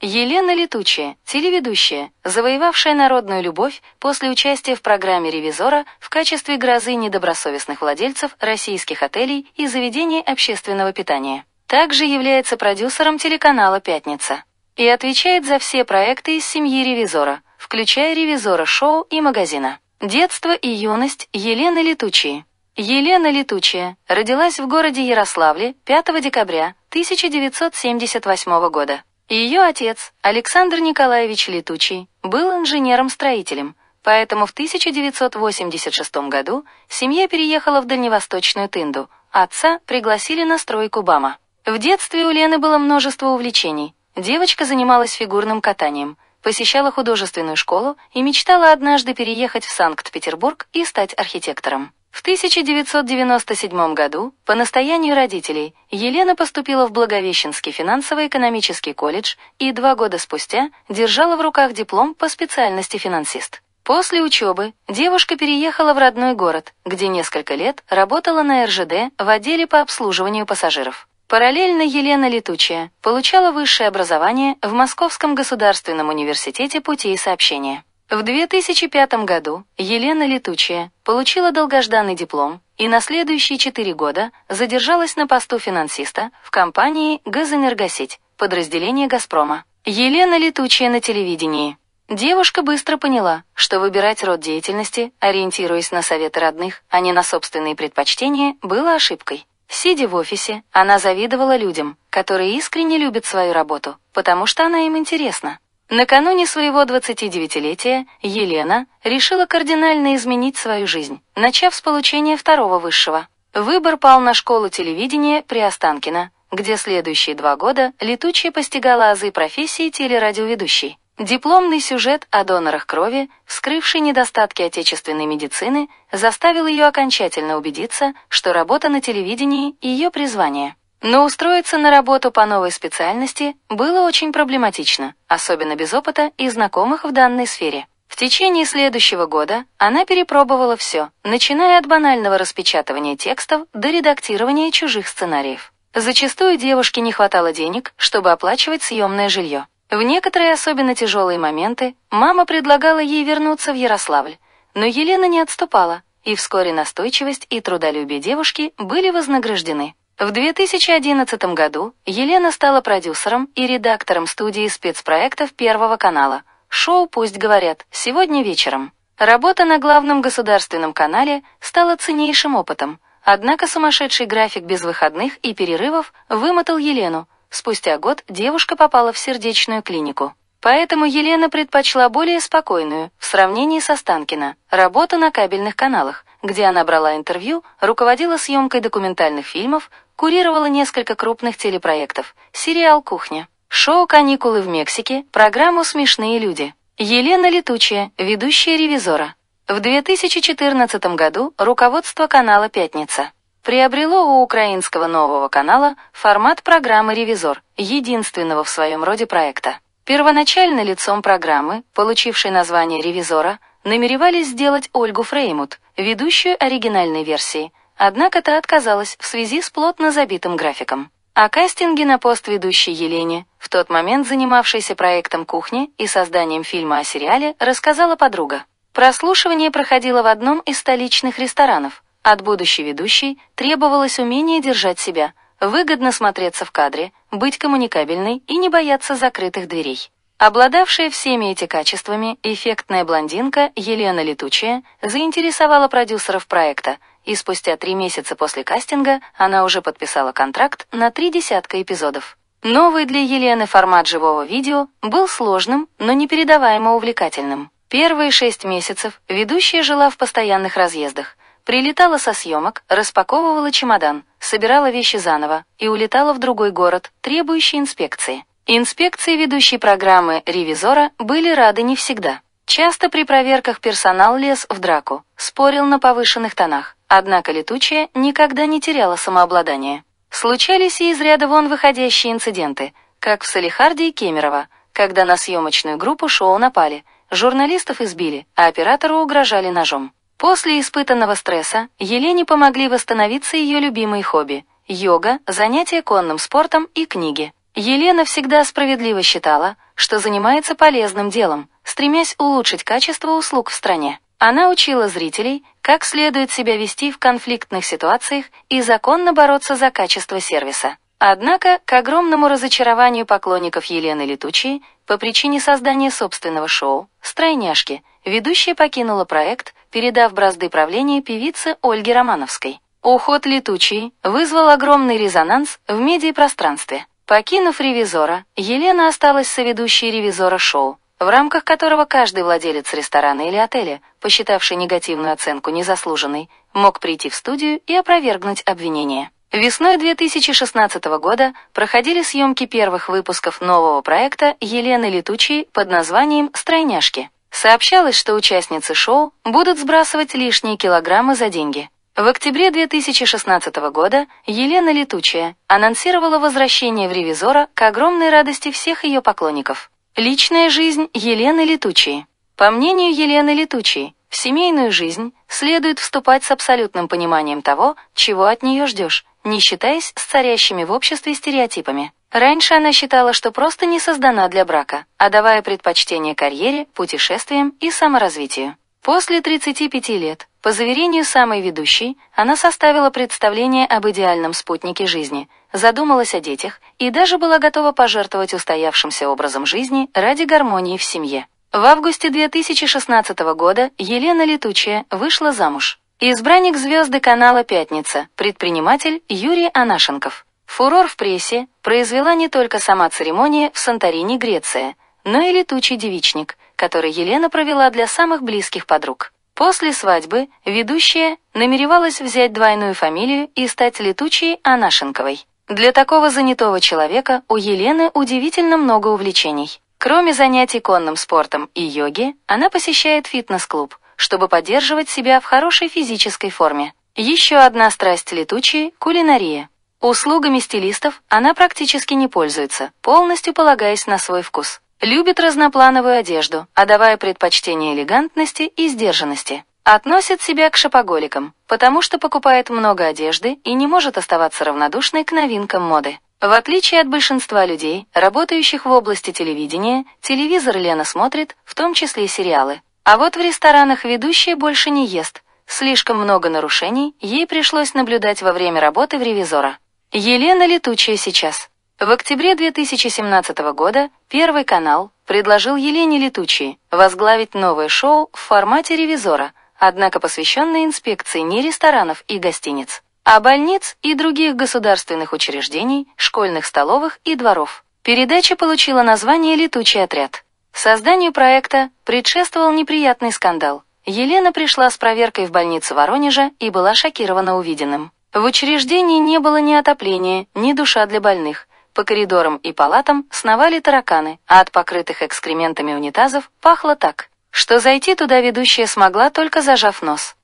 Елена Летучая, телеведущая, завоевавшая народную любовь после участия в программе «Ревизора» в качестве грозы недобросовестных владельцев российских отелей и заведений общественного питания. Также является продюсером телеканала «Пятница» и отвечает за все проекты из семьи «Ревизора», включая «Ревизора» шоу и магазина. Детство и юность Елены Летучей. Елена Летучая родилась в городе Ярославле 5 декабря 1978 года. Ее отец, Александр Николаевич Летучий, был инженером-строителем, поэтому в 1986 году семья переехала в дальневосточную Тынду. Отца пригласили на стройку БАМа. В детстве у Лены было множество увлечений. Девочка занималась фигурным катанием, посещала художественную школу и мечтала однажды переехать в Санкт-Петербург и стать архитектором. В 1997 году, по настоянию родителей, Елена поступила в Благовещенский финансово-экономический колледж и два года спустя держала в руках диплом по специальности финансист. После учебы девушка переехала в родной город, где несколько лет работала на РЖД в отделе по обслуживанию пассажиров. Параллельно Елена Летучая получала высшее образование в Московском государственном университете путей сообщения. В 2005 году Елена Летучая получила долгожданный диплом и на следующие четыре года задержалась на посту финансиста в компании «Газэнергосеть» подразделение «Газпрома». Елена Летучая на телевидении. Девушка быстро поняла, что выбирать род деятельности, ориентируясь на советы родных, а не на собственные предпочтения, было ошибкой. Сидя в офисе, она завидовала людям, которые искренне любят свою работу, потому что она им интересна. Накануне своего 29-летия Елена решила кардинально изменить свою жизнь, начав с получения второго высшего. Выбор пал на школу телевидения при Останкино, где следующие два года летучая постигала азы профессии телерадиоведущей. Дипломный сюжет о донорах крови, вскрывший недостатки отечественной медицины, заставил ее окончательно убедиться, что работа на телевидении – ее призвание. Но устроиться на работу по новой специальности было очень проблематично, особенно без опыта и знакомых в данной сфере. В течение следующего года она перепробовала все, начиная от банального распечатывания текстов до редактирования чужих сценариев. Зачастую девушке не хватало денег, чтобы оплачивать съемное жилье. В некоторые особенно тяжелые моменты мама предлагала ей вернуться в Ярославль, но Елена не отступала, и вскоре настойчивость и трудолюбие девушки были вознаграждены. В 2011 году Елена стала продюсером и редактором студии спецпроектов Первого канала. Шоу «Пусть говорят» сегодня вечером. Работа на главном государственном канале стала ценнейшим опытом, однако сумасшедший график без выходных и перерывов вымотал Елену. Спустя год девушка попала в сердечную клинику. Поэтому Елена предпочла более спокойную, в сравнении со Станкина, работу на кабельных каналах, где она брала интервью, руководила съемкой документальных фильмов, курировала несколько крупных телепроектов, сериал «Кухня», шоу «Каникулы в Мексике», программу «Смешные люди». Елена Летучая, ведущая «Ревизора». В 2014 году руководство канала «Пятница» приобрело у украинского нового канала формат программы «Ревизор», единственного в своем роде проекта. Первоначально лицом программы, получившей название «Ревизора», намеревались сделать Ольгу Фреймут, ведущую оригинальной версии, однако та отказалась в связи с плотно забитым графиком. О а кастинге на пост ведущей Елене, в тот момент занимавшейся проектом «Кухни» и созданием фильма о сериале, рассказала подруга. Прослушивание проходило в одном из столичных ресторанов. От будущей ведущей требовалось умение держать себя, выгодно смотреться в кадре, быть коммуникабельной и не бояться закрытых дверей. Обладавшая всеми эти качествами эффектная блондинка Елена Летучая заинтересовала продюсеров проекта, и спустя три месяца после кастинга она уже подписала контракт на три десятка эпизодов. Новый для Елены формат живого видео был сложным, но непередаваемо увлекательным. Первые шесть месяцев ведущая жила в постоянных разъездах, прилетала со съемок, распаковывала чемодан, собирала вещи заново и улетала в другой город, требующий инспекции. Инспекции ведущей программы «Ревизора» были рады не всегда. Часто при проверках персонал лез в драку, спорил на повышенных тонах, однако летучая никогда не теряла самообладание. Случались и из ряда вон выходящие инциденты, как в Салихарде и Кемерово, когда на съемочную группу шоу напали, журналистов избили, а оператору угрожали ножом. После испытанного стресса Елене помогли восстановиться ее любимые хобби – йога, занятия конным спортом и книги. Елена всегда справедливо считала, что занимается полезным делом, стремясь улучшить качество услуг в стране. Она учила зрителей, как следует себя вести в конфликтных ситуациях и законно бороться за качество сервиса. Однако, к огромному разочарованию поклонников Елены Летучей, по причине создания собственного шоу «Стройняшки» ведущая покинула проект, передав бразды правления певице Ольге Романовской. Уход Летучей вызвал огромный резонанс в медиапространстве. Покинув ревизора, Елена осталась соведущей ревизора шоу, в рамках которого каждый владелец ресторана или отеля, посчитавший негативную оценку незаслуженной, мог прийти в студию и опровергнуть обвинение. Весной 2016 года проходили съемки первых выпусков нового проекта Елены Летучей под названием «Стройняшки». Сообщалось, что участницы шоу будут сбрасывать лишние килограммы за деньги. В октябре 2016 года Елена Летучая анонсировала возвращение в «Ревизора» к огромной радости всех ее поклонников. Личная жизнь Елены Летучей По мнению Елены Летучей, в семейную жизнь следует вступать с абсолютным пониманием того, чего от нее ждешь, не считаясь с царящими в обществе стереотипами. Раньше она считала, что просто не создана для брака, отдавая а предпочтение карьере, путешествиям и саморазвитию. После 35 лет по заверению самой ведущей, она составила представление об идеальном спутнике жизни, задумалась о детях и даже была готова пожертвовать устоявшимся образом жизни ради гармонии в семье. В августе 2016 года Елена Летучая вышла замуж. Избранник звезды канала «Пятница», предприниматель Юрий Анашенков. Фурор в прессе произвела не только сама церемония в Санторини, Греция, но и летучий девичник, который Елена провела для самых близких подруг. После свадьбы ведущая намеревалась взять двойную фамилию и стать летучей Анашенковой. Для такого занятого человека у Елены удивительно много увлечений. Кроме занятий конным спортом и йоги, она посещает фитнес-клуб, чтобы поддерживать себя в хорошей физической форме. Еще одна страсть летучей – кулинария. Услугами стилистов она практически не пользуется, полностью полагаясь на свой вкус. Любит разноплановую одежду, отдавая предпочтение элегантности и сдержанности. Относит себя к шопоголикам, потому что покупает много одежды и не может оставаться равнодушной к новинкам моды. В отличие от большинства людей, работающих в области телевидения, телевизор Лена смотрит, в том числе и сериалы. А вот в ресторанах ведущая больше не ест. Слишком много нарушений ей пришлось наблюдать во время работы в ревизора. Елена летучая сейчас. В октябре 2017 года Первый канал предложил Елене Летучей возглавить новое шоу в формате ревизора, однако посвященное инспекции не ресторанов и гостиниц, а больниц и других государственных учреждений, школьных столовых и дворов. Передача получила название «Летучий отряд». Созданию проекта предшествовал неприятный скандал. Елена пришла с проверкой в больницу Воронежа и была шокирована увиденным. В учреждении не было ни отопления, ни душа для больных по коридорам и палатам сновали тараканы, а от покрытых экскрементами унитазов пахло так, что зайти туда ведущая смогла, только зажав нос.